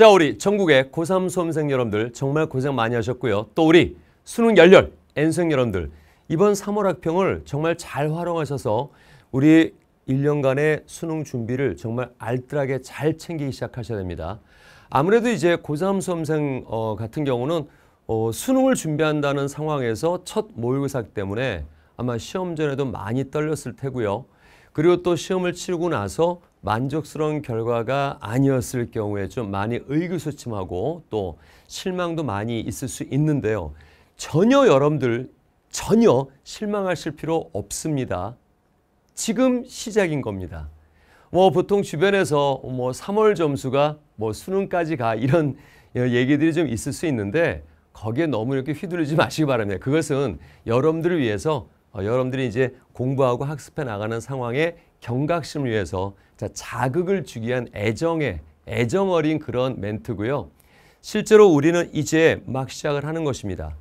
자, 우리 전국의 고3 수험생 여러분들 정말 고생 많이 하셨고요. 또 우리 수능 열렬 N생 여러분들 이번 3월 학평을 정말 잘 활용하셔서 우리 1년간의 수능 준비를 정말 알뜰하게 잘 챙기기 시작하셔야 됩니다. 아무래도 이제 고3 수험생 어, 같은 경우는 어, 수능을 준비한다는 상황에서 첫 모의고사 때문에 아마 시험 전에도 많이 떨렸을 테고요. 그리고 또 시험을 치르고 나서 만족스러운 결과가 아니었을 경우에 좀 많이 의기소침하고 또 실망도 많이 있을 수 있는데요. 전혀 여러분들 전혀 실망하실 필요 없습니다. 지금 시작인 겁니다. 뭐 보통 주변에서 뭐 3월 점수가 뭐 수능까지 가 이런 얘기들이 좀 있을 수 있는데 거기에 너무 이렇게 휘두르지 마시기 바랍니다. 그것은 여러분들을 위해서 어, 여러분들이 이제 공부하고 학습해 나가는 상황에 경각심을 위해서 자, 자극을 주기 위한 애정의 애정 어린 그런 멘트고요. 실제로 우리는 이제 막 시작을 하는 것입니다.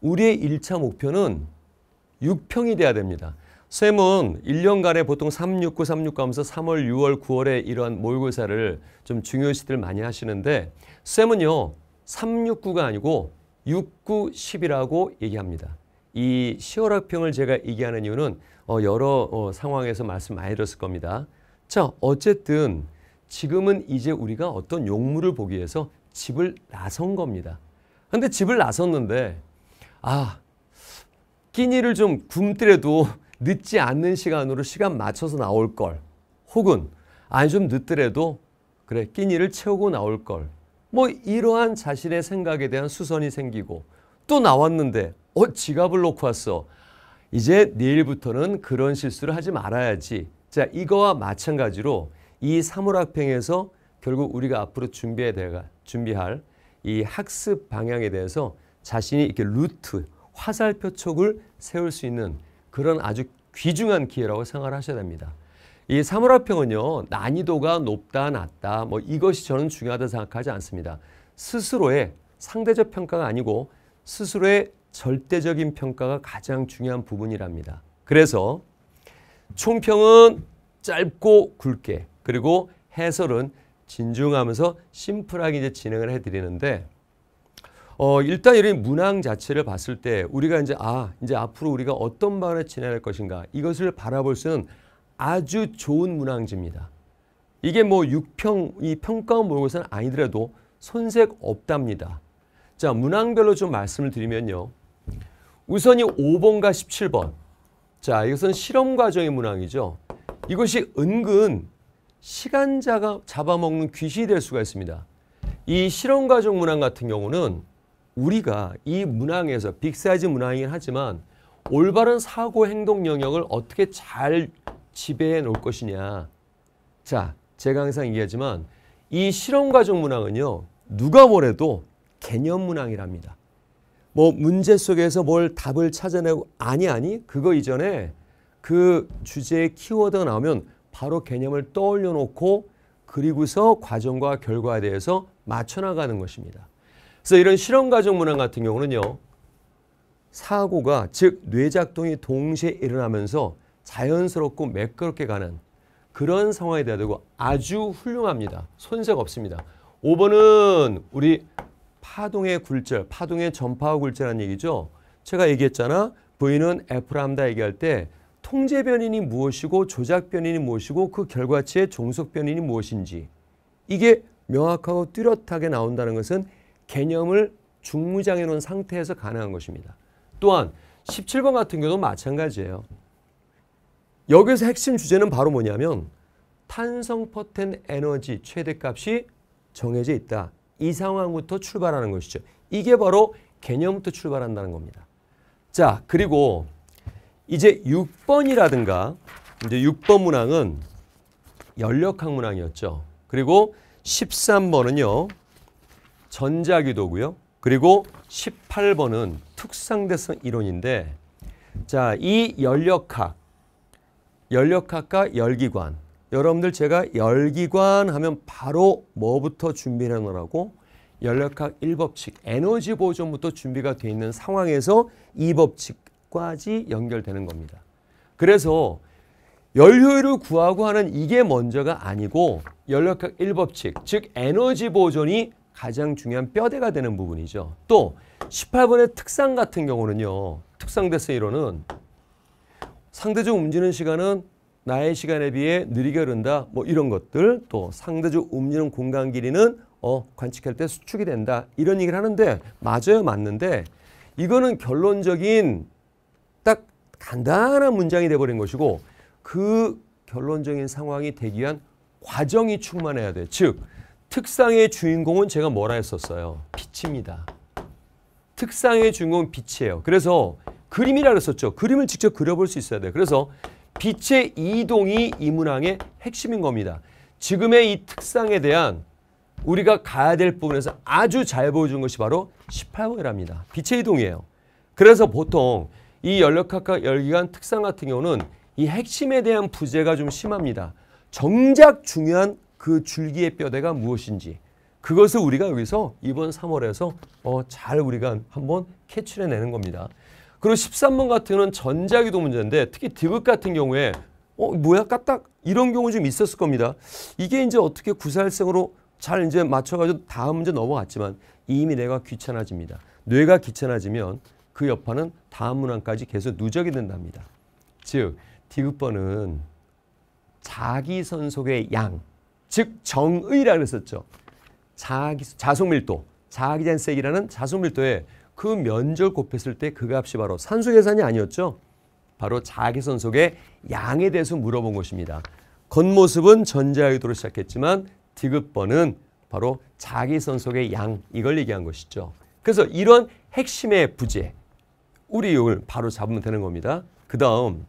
우리의 1차 목표는 6평이 돼야 됩니다. 쌤은 1년간에 보통 369, 369면서 3월, 6월, 9월에 이러한 모고사를좀 중요시들 많이 하시는데 쌤은요. 369가 아니고 691이라고 얘기합니다. 이 시어락평을 제가 얘기하는 이유는 어, 여러 어, 상황에서 말씀 많이 들었을 겁니다. 자, 어쨌든 지금은 이제 우리가 어떤 용물을 보기 위해서 집을 나선 겁니다. 근데 집을 나섰는데 아, 끼니를 좀 굶더라도 늦지 않는 시간으로 시간 맞춰서 나올 걸. 혹은 아니 좀 늦더라도 그래 끼니를 채우고 나올 걸. 뭐 이러한 자신의 생각에 대한 수선이 생기고 또 나왔는데 어 지갑을 놓고 왔어. 이제 내일부터는 그런 실수를 하지 말아야지. 자 이거와 마찬가지로 이 사물학팽에서 결국 우리가 앞으로 준비해야 될, 준비할 이 학습 방향에 대해서 자신이 이렇게 루트, 화살표 촉을 세울 수 있는 그런 아주 귀중한 기회라고 생각을 하셔야 됩니다. 이 사물화평은요. 난이도가 높다 낮다 뭐 이것이 저는 중요하다 생각하지 않습니다. 스스로의 상대적 평가가 아니고 스스로의 절대적인 평가가 가장 중요한 부분이랍니다. 그래서 총평은 짧고 굵게 그리고 해설은 진중하면서 심플하게 이제 진행을 해드리는데 어, 일단 이런 문항 자체를 봤을 때 우리가 이제 아 이제 앞으로 우리가 어떤 방향을 진행할 것인가 이것을 바라볼 수는 아주 좋은 문항지입니다. 이게 뭐 6평 이 평가원 모의고사는 아니더라도 손색 없답니다. 자 문항별로 좀 말씀을 드리면요. 우선이 5번과 17번. 자, 이것은 실험 과정의 문항이죠. 이것이 은근 시간 자가 잡아먹는 귀신이 될 수가 있습니다. 이 실험 과정 문항 같은 경우는 우리가 이 문항에서 빅사이즈 문항이긴 하지만 올바른 사고 행동 영역을 어떻게 잘 지배해 놓을 것이냐. 자, 제가 항상 얘기하지만 이 실험 과정 문항은요. 누가 뭐래도 개념 문항이랍니다. 뭐 문제 속에서 뭘 답을 찾아내고 아니 아니 그거 이전에 그 주제의 키워드가 나오면 바로 개념을 떠올려 놓고 그리고서 과정과 결과에 대해서 맞춰 나가는 것입니다. 그래서 이런 실험 과정 문항 같은 경우는요. 사고가 즉 뇌작동이 동시에 일어나면서 자연스럽고 매끄럽게 가는 그런 상황이 돼야 되 아주 훌륭합니다. 손색 없습니다. 5번은 우리 파동의 굴절, 파동의 전파와 굴절이라 얘기죠. 제가 얘기했잖아. V는 F 람다 얘기할 때 통제 변인이 무엇이고 조작 변인이 무엇이고 그 결과치의 종속 변인이 무엇인지 이게 명확하고 뚜렷하게 나온다는 것은 개념을 중무장해 놓은 상태에서 가능한 것입니다. 또한 17번 같은 경우도 마찬가지예요. 여기서 핵심 주제는 바로 뭐냐면 탄성 포텐 에너지 최대값이 정해져 있다. 이 상황부터 출발하는 것이죠. 이게 바로 개념부터 출발한다는 겁니다. 자, 그리고 이제 6번이라든가 이제 6번 문항은 연력학 문항이었죠. 그리고 13번은요. 전자기도고요. 그리고 18번은 특상대성 이론인데 자, 이 연력학, 연력학과 열기관 여러분들 제가 열기관 하면 바로 뭐부터 준비해 놓라고 열역학 1법칙 에너지 보존부터 준비가 되어 있는 상황에서 2법칙까지 연결되는 겁니다. 그래서 열효율을 구하고 하는 이게 먼저가 아니고 열역학 1법칙 즉 에너지 보존이 가장 중요한 뼈대가 되는 부분이죠. 또 18번의 특상 같은 경우는요. 특상대세 1호는 상대적 움직이는 시간은 나의 시간에 비해 느리게 흐른다. 뭐 이런 것들 또 상대적 움직이는 공간 길이는 어, 관측할 때 수축이 된다. 이런 얘기를 하는데 맞아요. 맞는데 이거는 결론적인 딱 간단한 문장이 돼버린 것이고 그 결론적인 상황이 되기 위한 과정이 충만해야 돼. 즉 특상의 주인공은 제가 뭐라 했었어요. 빛입니다. 특상의 주인공은 빛이에요. 그래서 그림이라 그랬었죠. 그림을 직접 그려볼 수 있어야 돼 그래서 빛의 이동이 이 문항의 핵심인 겁니다. 지금의 이 특상에 대한 우리가 가야 될 부분에서 아주 잘 보여준 것이 바로 18번이랍니다. 빛의 이동이에요. 그래서 보통 이 연력학과 열기관 특상 같은 경우는 이 핵심에 대한 부재가 좀 심합니다. 정작 중요한 그 줄기의 뼈대가 무엇인지 그것을 우리가 여기서 이번 3월에서 어, 잘 우리가 한번 캐치를 내는 겁니다. 그리고 13번 같은 경우는 전자기도 문제인데 특히 디귿 같은 경우에 어 뭐야 까딱 이런 경우 좀 있었을 겁니다. 이게 이제 어떻게 구사일생으로 잘 이제 맞춰가지고 다음 문제 넘어갔지만 이미 내가 귀찮아집니다. 뇌가 귀찮아지면 그 여파는 다음 문항까지 계속 누적이 된답니다. 즉 디귿번은 자기 선속의 양, 즉 정의라고 했었죠. 자기, 자속밀도, 자기잔색이라는 자속밀도에 그 면적을 곱했을 때 그 값이 바로 산수 계산이 아니었죠. 바로 자기선 속의 양에 대해서 물어본 것입니다. 겉모습은 전자유도로 시작했지만 디귿번은 바로 자기선 속의 양 이걸 얘기한 것이죠. 그래서 이런 핵심의 부재 우리 이걸 바로 잡으면 되는 겁니다. 그 다음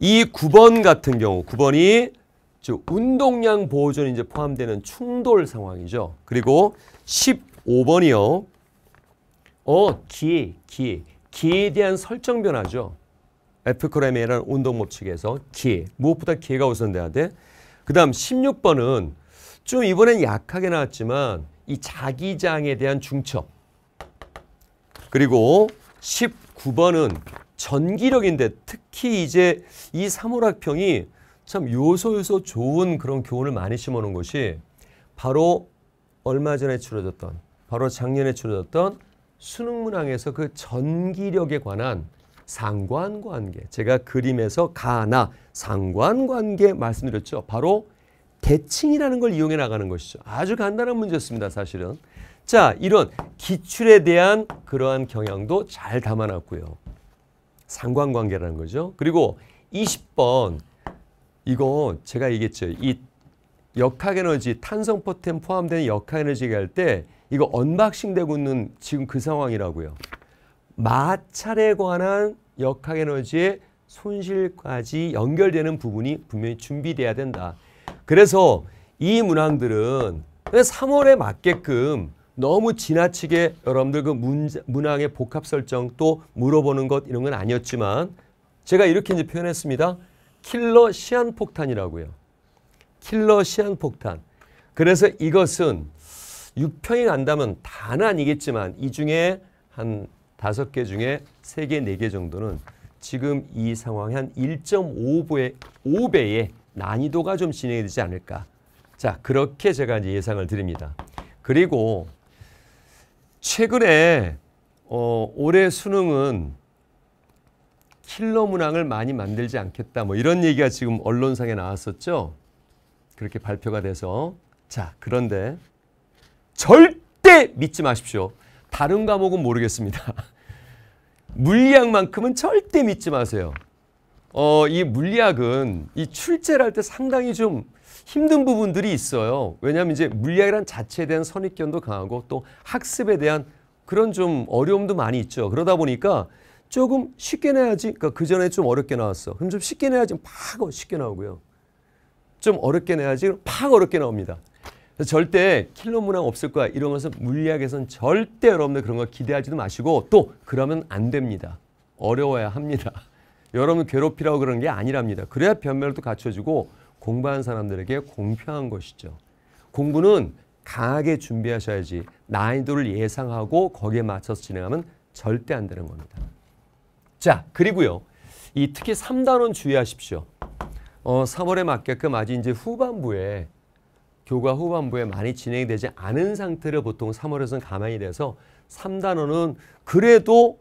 이 9번 같은 경우 9번이 즉 운동량 보존이 이제 포함되는 충돌 상황이죠. 그리고 15번이요. 어, 기, 기. 기에 대한 설정 변화죠. 에프크레메라는 운동 법칙에서 기. 무엇보다 기가 우선돼야 돼. 그 다음 16번은 좀 이번엔 약하게 나왔지만 이 자기장에 대한 중첩. 그리고 19번은 전기력인데 특히 이제 이 사물학평이 참 요소요소 좋은 그런 교훈을 많이 심어놓은 것이 바로 얼마 전에 치러졌던 바로 작년에 치러졌던 수능 문항에서 그 전기력에 관한 상관관계 제가 그림에서 가나 상관관계 말씀드렸죠. 바로 대칭이라는 걸 이용해 나가는 것이죠. 아주 간단한 문제였습니다. 사실은. 자 이런 기출에 대한 그러한 경향도 잘 담아놨고요. 상관관계라는 거죠. 그리고 20번 이거 제가 얘기했죠. 이 역학에너지 탄성포텐 포함된 역학에너지 얘기할 때 이거 언박싱 되고 있는 지금 그 상황이라고요. 마찰에 관한 역학 에너지의 손실까지 연결되는 부분이 분명히 준비돼야 된다. 그래서 이 문항들은 3월에 맞게끔 너무 지나치게 여러분들 그 문, 항의 복합 설정 또 물어보는 것 이런 건 아니었지만 제가 이렇게 이제 표현했습니다. 킬러 시한폭탄이라고요. 킬러 시한폭탄. 그래서 이것은 6평이 간다면 다는 아니겠지만 이 중에 한 5개 중에 3개, 4개 정도는 지금 이상황이한 1.5배의 5배의 난이도가 좀 진행이 되지 않을까. 자, 그렇게 제가 이제 예상을 드립니다. 그리고 최근에 어, 올해 수능은 킬러 문항을 많이 만들지 않겠다. 뭐 이런 얘기가 지금 언론상에 나왔었죠. 그렇게 발표가 돼서. 자, 그런데 절대 믿지 마십시오. 다른 과목은 모르겠습니다. 물리학만큼은 절대 믿지 마세요. 어, 이 물리학은 이 출제를 할 때 상당히 좀 힘든 부분들이 있어요. 왜냐하면 이제 물리학이란 자체에 대한 선입견도 강하고 또 학습에 대한 그런 좀 어려움도 많이 있죠. 그러다 보니까 조금 쉽게 내야지. 그러니까 그 전에 좀 어렵게 나왔어. 그럼 좀 쉽게 내야지 팍 쉽게 나오고요. 좀 어렵게 내야지 팍 어렵게 나옵니다. 그래서 절대 킬러 문항 없을 거야. 이러면서 물리학에선 절대 여러분들 그런 거 기대하지도 마시고 또 그러면 안 됩니다. 어려워야 합니다. 여러분 괴롭히라고 그런 게 아니랍니다. 그래야 변별도 갖춰지고 공부한 사람들에게 공평한 것이죠. 공부는 강하게 준비하셔야지 난이도를 예상하고 거기에 맞춰서 진행하면 절대 안 되는 겁니다. 자, 그리고요. 이 특히 3단원 주의하십시오. 어, 3월에 맞게끔 아직 이제 후반부에 교과 후반부에 많이 진행되지 않은 상태를 보통 3월에서는 가만히 돼서 3단원은 그래도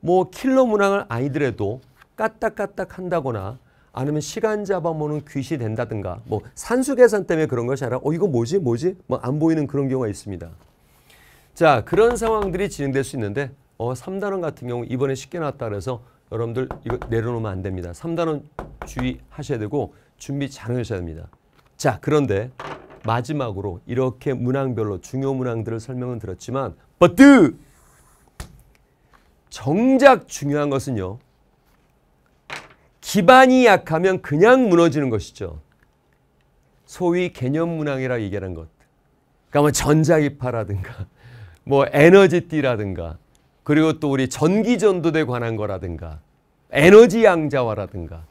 뭐 킬러 문항을 아니더라도 까딱까딱 한다거나 아니면 시간 잡아먹는 귀시 된다든가 뭐 산수 계산 때문에 그런 것이 아니라 어 이거 뭐지 뭐지 뭐 안 보이는 그런 경우가 있습니다. 자 그런 상황들이 진행될 수 있는데 어 3단원 같은 경우 이번에 쉽게 나왔다 그래서 여러분들 이거 내려놓으면 안 됩니다. 3단원 주의하셔야 되고 준비 잘 하셔야 됩니다. 자 그런데 마지막으로 이렇게 문항별로 중요 문항들을 설명은 들었지만 버 u 정작 중요한 것은요. 기반이 약하면 그냥 무너지는 것이죠. 소위 개념 문항이라 얘기하는 것. 그러니까 뭐 전자기파라든가 뭐 에너지띠라든가 그리고 또 우리 전기전도에 관한 거라든가 에너지 양자화라든가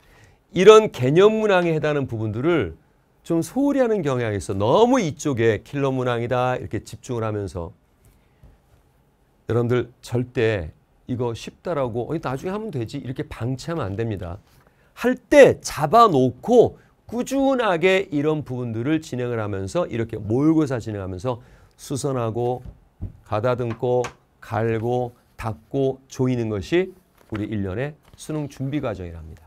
이런 개념 문항에 해당하는 부분들을 좀 소홀히 하는 경향이 있어. 너무 이쪽에 킬러 문항이다 이렇게 집중을 하면서 여러분들 절대 이거 쉽다라고 나중에 하면 되지 이렇게 방치하면 안 됩니다. 할 때 잡아놓고 꾸준하게 이런 부분들을 진행을 하면서 이렇게 몰고사 진행하면서 수선하고 가다듬고 갈고 닦고 조이는 것이 우리 일련의 수능 준비 과정이랍니다.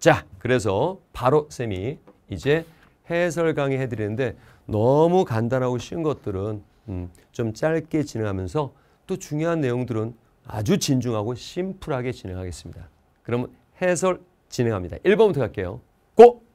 자, 그래서 바로 쌤이 이제 해설 강의 해드리는데 너무 간단하고 쉬운 것들은 음, 좀 짧게 진행하면서 또 중요한 내용들은 아주 진중하고 심플하게 진행하겠습니다. 그러면 해설 진행합니다. 1번부터 갈게요. 고!